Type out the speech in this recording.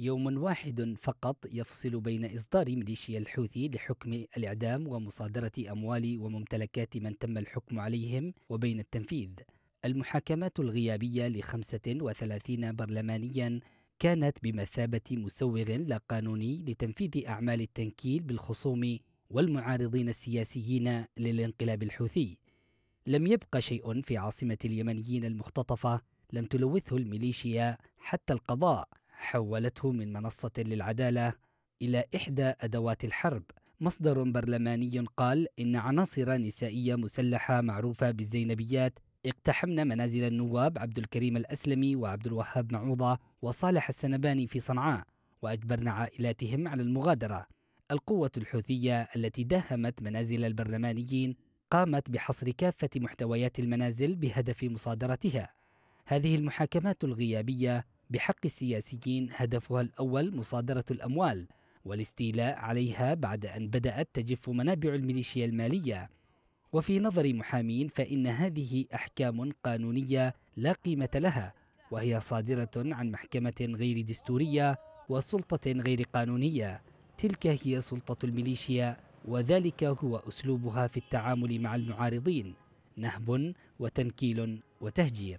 يوم واحد فقط يفصل بين إصدار ميليشيا الحوثي لحكم الإعدام ومصادرة أموال وممتلكات من تم الحكم عليهم وبين التنفيذ المحاكمات الغيابية لخمسة وثلاثين برلمانيا كانت بمثابة مسوغ لا قانوني لتنفيذ أعمال التنكيل بالخصوم والمعارضين السياسيين للانقلاب الحوثي لم يبق شيء في عاصمة اليمنيين المختطفة لم تلوثه الميليشيا حتى القضاء حولته من منصة للعدالة إلى إحدى أدوات الحرب مصدر برلماني قال إن عناصر نسائية مسلحة معروفة بالزينبيات اقتحمن منازل النواب عبد الكريم الأسلمي وعبد الوهاب معوضة وصالح السنباني في صنعاء وأجبرن عائلاتهم على المغادرة القوة الحوثية التي داهمت منازل البرلمانيين قامت بحصر كافة محتويات المنازل بهدف مصادرتها هذه المحاكمات الغيابية بحق السياسيين هدفها الأول مصادرة الأموال والاستيلاء عليها بعد أن بدأت تجف منابع الميليشيا المالية وفي نظر محامين فإن هذه أحكام قانونية لا قيمة لها وهي صادرة عن محكمة غير دستورية وسلطة غير قانونية تلك هي سلطة الميليشيا وذلك هو أسلوبها في التعامل مع المعارضين نهب وتنكيل وتهجير